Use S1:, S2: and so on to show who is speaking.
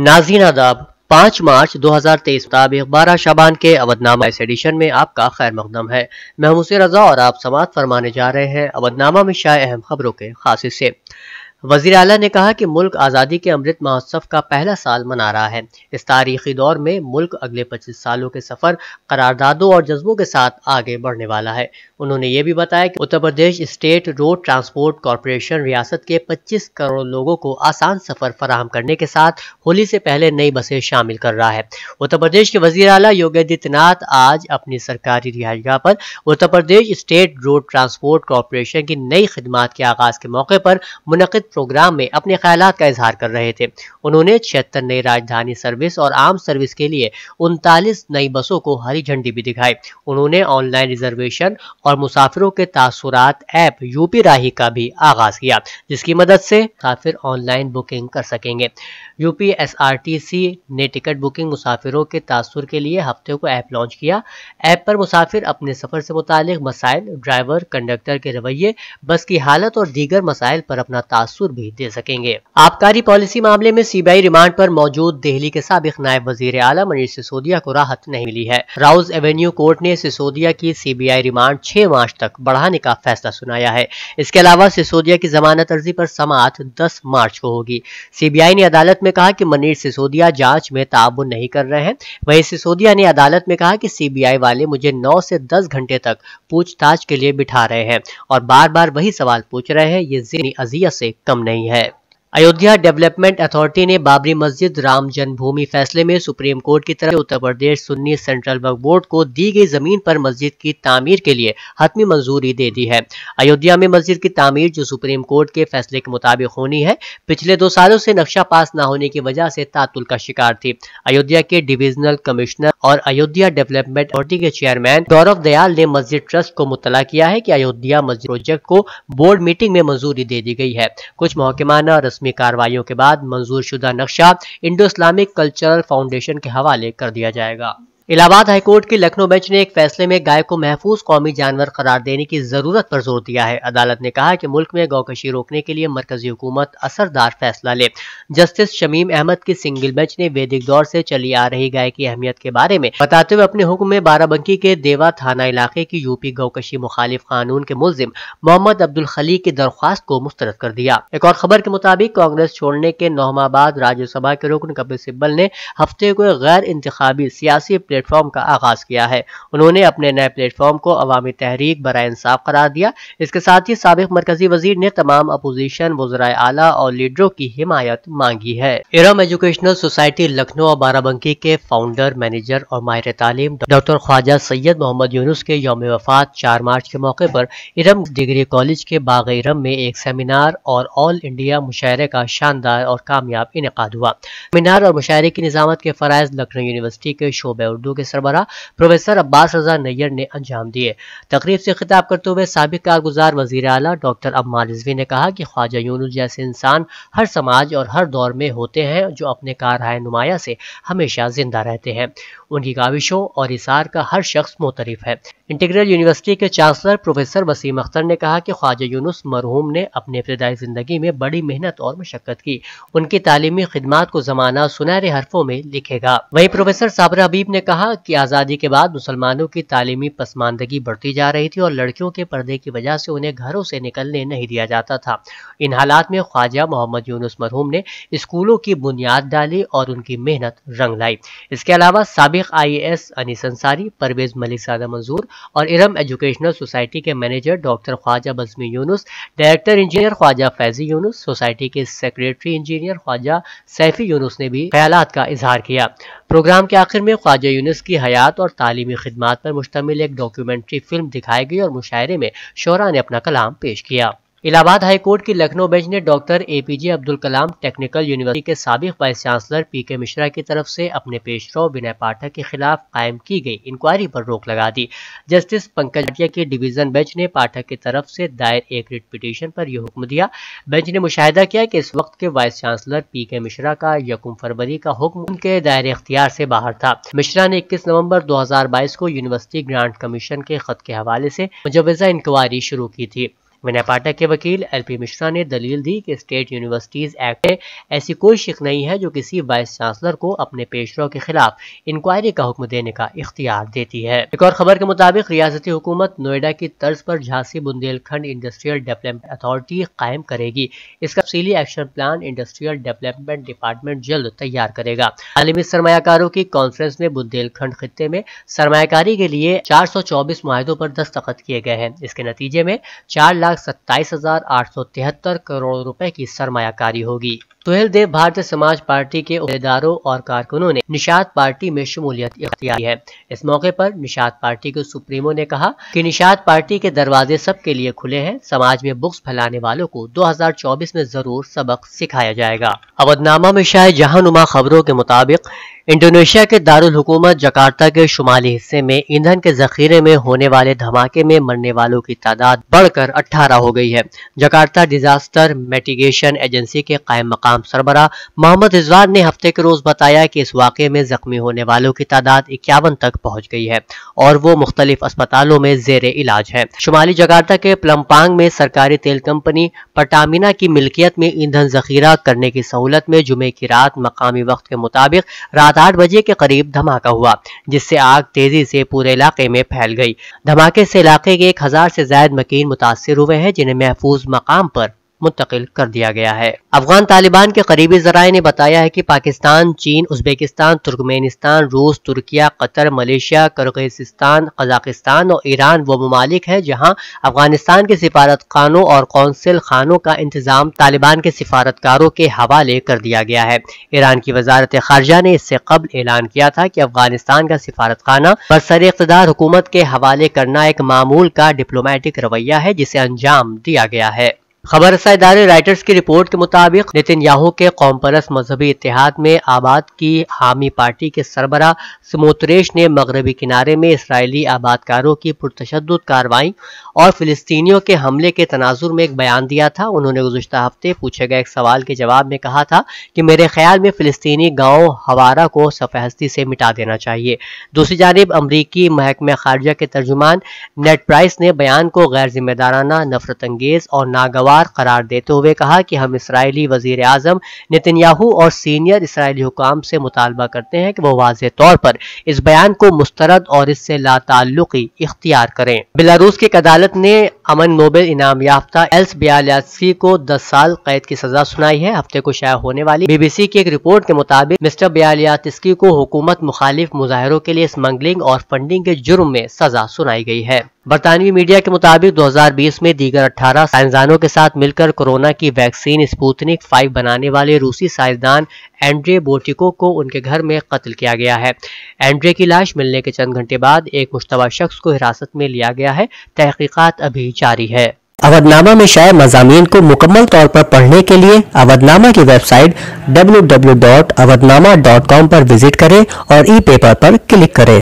S1: नाजीन आदाब पाँच मार्च 2023 मुताबिक बारह शाबान के अवधनामा इस एडिशन में आपका खैर मकदम है मैं हुसैन रजा और आप समात फरमाने जा रहे हैं अवधनामा में शायद अहम खबरों के खास हिस्से वजीर अला ने कहा कि मुल्क आज़ादी के अमृत महोत्सव का पहला साल मना रहा है इस तारीखी दौर में मुल्क अगले 25 सालों के सफ़र करारदादों और जज्बों के साथ आगे बढ़ने वाला है उन्होंने ये भी बताया कि Uttar Pradesh state road transport corporation रियासत के 25 करोड़ लोगों को आसान सफ़र फराहम करने के साथ होली से पहले नई बसें शामिल कर रहा है उत्तर प्रदेश के वजीर अला योगी आदित्यनाथ आज अपनी सरकारी रिहायशगाह पर Uttar Pradesh state road transport corporation की नई खदमात के आगाज़ के मौके पर मुनद प्रोग्राम में अपने ख्याल का इजहार कर रहे थे उन्होंने छिहत्तर नई राजधानी सर्विस और आम सर्विस के लिए उनतालीस नई बसों को हरी झंडी भी दिखाई उन्होंने ऑनलाइन रिजर्वेशन और मुसाफिरों के तासुरात ऐप यूपी राही का भी आगाज किया जिसकी मदद से मुसाफिर ऑनलाइन बुकिंग कर सकेंगे यूपी ने टिकट बुकिंग मुसाफिरों के तासुर के लिए हफ्ते को ऐप लॉन्च किया ऐप पर मुसाफिर अपने सफर से मुतालिक मसाइल ड्राइवर कंडक्टर के रवैये बस की हालत और दीगर मसाइल पर अपना तासुर तस्वुर भी दे सकेंगे आबकारी पॉलिसी मामले में सी रिमांड आरोप मौजूद दिल्ली के सबक नायब वजीर आला मनीष सिसोदिया को राहत नहीं मिली है राउज एवेन्यू कोर्ट ने सिसोदिया की सी रिमांड छह मार्च तक बढ़ाने का फैसला सुनाया है इसके अलावा सिसोदिया की जमानत अर्जी आरोप समाप्त दस मार्च को होगी सीबीआई ने अदालत में कहा कि मनीष सिसोदिया जांच में ताबुन नहीं कर रहे हैं वहीं सिसोदिया ने अदालत में कहा कि सीबीआई वाले मुझे 9 से 10 घंटे तक पूछताछ के लिए बिठा रहे हैं और बार बार वही सवाल पूछ रहे हैं ये जेनी अजिया से कम नहीं है अयोध्या डेवलपमेंट अथॉरिटी ने बाबरी मस्जिद राम जन्मभूमि फैसले में सुप्रीम कोर्ट की तरफ उत्तर प्रदेश सुन्नी सेंट्रल वक्फ बोर्ड को दी गई जमीन पर मस्जिद की तामीर के लिए हतमी मंजूरी दे दी है अयोध्या में मस्जिद की तामीर जो सुप्रीम कोर्ट के फैसले के मुताबिक होनी है पिछले दो सालों से नक्शा पास न होने की वजह से तातुल का शिकार थी अयोध्या के डिविजनल कमिश्नर और अयोध्या डेवलपमेंट अथॉरिटी के चेयरमैन गौरव दयाल ने मस्जिद ट्रस्ट को मुतला किया है कि अयोध्या मस्जिद प्रोजेक्ट को बोर्ड मीटिंग में मंजूरी दे दी गई है कुछ महकमाना रस्मी कार्रवाइयों के बाद मंजूर शुदा नक्शा इंडो इस्लामिक कल्चरल फाउंडेशन के हवाले कर दिया जाएगा इलाहाबाद हाईकोर्ट की लखनऊ बेंच ने एक फैसले में गाय को महफूज कौमी जानवर करार देने की जरूरत पर जोर दिया है अदालत ने कहा कि मुल्क में गौकशी रोकने के लिए मरकजी हुकूमत असरदार फैसला ले जस्टिस शमीम अहमद की सिंगल बेंच ने वैदिक दौर से चली आ रही गाय की अहमियत के बारे में बताते हुए अपने हुक्म में बाराबंकी के देवा थाना इलाके की यूपी गौकशी मुखालिफ कानून के मुलिम मोहम्मद अब्दुल खली की दरख्वास्त को मुस्तरद कर दिया एक और खबर के मुताबिक कांग्रेस छोड़ने के नोहमाबाद राज्यसभा के रुकन कपिल सिब्बल ने हफ्ते को गैर इंतबी सियासी प्लेटफॉर्म का आगाज किया है उन्होंने अपने नए प्लेटफॉर्म को अवामी तहरीक बर इंसाफ करार दिया इसके साथ ही सबक मरकजी वजीर ने तमाम अपोजिशन वजरा आला और लीडरों की हिमायत मांगी है इरम एजुकेशनल सोसाइटी लखनऊ और बाराबंकी के फाउंडर मैनेजर और माहिर तालीम डॉक्टर ख्वाजा सैयद मोहम्मद यूनुस के योम वफात चार मार्च के मौके पर इरम डिग्री कॉलेज के बाग इरम में एक सेमिनार और ऑल इंडिया मुशायरे का शानदार और कामयाब इनका हुआ सेमिनार और मुशायरे की निजामत के फरज़ लखनऊ यूनिवर्सिटी के शोबे उर्दू के सरबरा प्रोफेसर अब्बास रजा नैयर ने अंजाम दिए तकरीब से खिताब करते हुए सबक कारगुजार वजीर अला डॉक्टर अम्मा रिजवी ने कहा कि ख्वाजा यून जैसे इंसान हर समाज और हर दौर में होते हैं जो अपने कारहाय नुमाया से हमेशा जिंदा रहते हैं उनकी काविशों और इसार का हर शख्स मुतरफ है इंटीग्रल यूनिवर्सिटी के चांसलर प्रोफेसर वसीम अख्तर ने कहा कि ख्वाजा यूनुस मरहूम ने अपने इब्तदाई ज़िंदगी में बड़ी मेहनत और मशक्क़त की उनकी तालीमी खदमात को ज़माना सुनहरे हरफों में लिखेगा वही प्रोफेसर साबर हबीब ने कहा कि आज़ादी के बाद मुसलमानों की तालीमी पसमानदगी बढ़ती जा रही थी और लड़कियों के पर्दे की वजह से उन्हें घरों से निकलने नहीं दिया जाता था इन हालात में ख्वाजा मोहम्मद यूनुस मरहूम ने स्कूलों की बुनियाद डाली और उनकी मेहनत रंग लाई इसके अलावा सबक I A S Anis Ansari Parvez Malik Sada Manzoor और इरम एजुकेशनल सोसाइटी के manager doctor Khwaja Bazmi Yunus director engineer Khwaja Faizi Yunus society के सेक्रेटरी इंजीनियर ख्वाजा सैफी यूनुस ने भी ख्याल का इजहार किया प्रोग्राम के आखिर में ख्वाजा यूनुस की हयात और तालीमी खदमात पर मुश्तमिल एक डॉक्यूमेंट्री फिल्म दिखाई गई और मुशायरे में शोरा ने अपना कलाम पेश किया इलाहाबाद हाईकोर्ट की लखनऊ बेंच ने doctor APJ Abdul Kalam technical university के सबक वाइस चांसलर पी के मिश्रा की तरफ से अपने पेशरव विनय पाठक के खिलाफ कायम की गई इंक्वायरी पर रोक लगा दी जस्टिस पंकज भाटिया की डिवीजन बेंच ने पाठक की तरफ से दायर एक रिट पिटीशन पर यह हुक्म दिया बेंच ने मुशाहिदा किया कि इस वक्त के वाइस चांसलर पी के मिश्रा का यकुम फरवरी का हुक्म उनके दायरे इख्तियार से बाहर था मिश्रा ने इक्कीस नवम्बर दो हजार बाईस को यूनिवर्सिटी ग्रांट कमीशन के खत के हवाले से मुजवजा इंक्वायरी शुरू की थी विनय पाठक के वकील एलपी मिश्रा ने दलील दी कि स्टेट यूनिवर्सिटीज एक्ट में ऐसी कोई शिक नहीं है जो किसी वाइस चांसलर को अपने पेशरों के खिलाफ इंक्वायरी का हुक्म देने का इख्तियार देती है एक और खबर के मुताबिक रियासती हुकूमत नोएडा की तर्ज पर Jhansi Bundelkhand industrial development authority कायम करेगी इसका तफसीली action plan industrial development department जल्द तैयार करेगा आलमी सरमाकारों की कॉन्फ्रेंस में बुंदेलखंड खत्े में सरमाकारी के लिए चार सौ चौबीस माहों पर दस्तखत किए गए हैं इसके नतीजे में चार लाख लाख सत्ताईस हजार आठ सौ तिहत्तर करोड़ रुपए की सरमायाकारी होगी देव भारतीय समाज पार्टी के उम्मीदवारों और कारकुनों ने निषाद पार्टी में शमूलियत इख्तियारी है इस मौके पर निषाद पार्टी के सुप्रीमो ने कहा कि निषाद पार्टी के दरवाजे सबके लिए खुले हैं समाज में बुक्स फैलाने वालों को 2024 में जरूर सबक सिखाया जाएगा अवधनामा में शायद जहां नुमा खबरों के मुताबिक इंडोनेशिया के दारुल हुकूमत जकार्ता के शुमाली हिस्से में ईंधन के जखीरे में होने वाले धमाके में मरने वालों की तादाद बढ़कर 18 हो गई है जकार्ता डिजास्टर मेटिगेशन एजेंसी के कायम मकाम आम सरबरा मोहम्मद रिजवान ने हफ्ते के रोज बताया कि इस वाक़े में जख्मी होने वालों की तादाद इक्यावन तक पहुंच गई है और वो मुख्तलिफ अस्पतालों में जेर इलाज है शुमाली जगार्ता के प्लम्पांग में सरकारी तेल कंपनी पटामिना की मिल्कियत में ईंधन जखीरा करने की सहूलत में जुमे की रात मकामी वक्त के मुताबिक रात आठ बजे के करीब धमाका हुआ जिससे आग तेजी से पूरे इलाके में फैल गई धमाके से इलाके के एक हजार से ज्यादा मकीन मुतासर हुए हैं जिन्हें महफूज मकाम पर मुंतकिल कर दिया गया है अफगान तालिबान के करीबी जराये ने बताया है की पाकिस्तान चीन उजबेकिस्तान तुर्कमेनिस्तान रूस Turkiye Qatar Malaysia Kyrgyzstan Kazakhstan और ईरान वो ममालिक है जहाँ अफगानिस्तान के सिफारत खानों और कौंसिल खानों का इंतजाम तालिबान के सिफारतकारों के हवाले कर दिया गया है ईरान की वजारत खारजा ने इससे कबल ऐलान किया था कि अफगानिस्तान का सिफारत खाना बरसर इकतदार हुकूमत के हवाले करना एक मामूल का डिप्लोमेटिक रवैया है जिसे अंजाम दिया गया है खबर इदारे राइटर्स की रिपोर्ट के मुताबिक नितिन याहू के कौम परस मजहबी इतिहाद में आबाद की हामी पार्टी के सरबरा समोतरेश ने मगरबी किनारे में इसराइली आबादकारों की पुरतशद कार्रवाई और फिलिस्तीनियों के हमले के तनाजुर में एक बयान दिया था उन्होंने गुजशत हफ्ते पूछे गए एक सवाल के जवाब में कहा था कि मेरे ख्याल में फिलिस्तीनी गाँव हवारा को सफहस्ती से मिटा देना चाहिए दूसरी जानब अमरीकी महकमे खारजा के तर्जुमान नेट प्राइस ने बयान को गैर जिम्मेदाराना नफरत अंगेज और नागवा गवार करार देते हुए कहा कि हम इसराइली वजीर अजम नितिनयाहू और सीनियर इसराइली हुकाम से मुतालबा करते हैं कि वो वाज तौर पर इस बयान को मुस्तरद और इससे लाताल्लुकी इख्तियार करें बेलारूस की अदालत ने अमन नोबेल इनाम याफ्ता एल्स बयासी को दस साल कैद की सजा सुनाई है हफ्ते को शाया होने वाली बीबीसी की एक रिपोर्ट के मुताबिक मिस्टर बयालियातस्की को हुकूमत मुखालिफ मुजाहरों के लिए स्मगलिंग और फंडिंग के जुर्म में सजा सुनाई गई है बरतानवी मीडिया के मुताबिक 2020 में दीगर 18 साइंसदानों के साथ मिलकर कोरोना की वैक्सीन स्पूतनिक 5 बनाने वाले रूसी साइंसदान एंड्रे बोटिको को उनके घर में कत्ल किया गया है एंड्रे की लाश मिलने के चंद घंटे बाद एक मुश्तबा शख्स को हिरासत में लिया गया है तहकीकात अभी जारी है अवधनामा में शायद मजामी को मुकम्मल तौर पर पढ़ने के लिए अवधनामा की वेबसाइट डब्ल्यू पर विजिट करें और ई पेपर पर क्लिक करें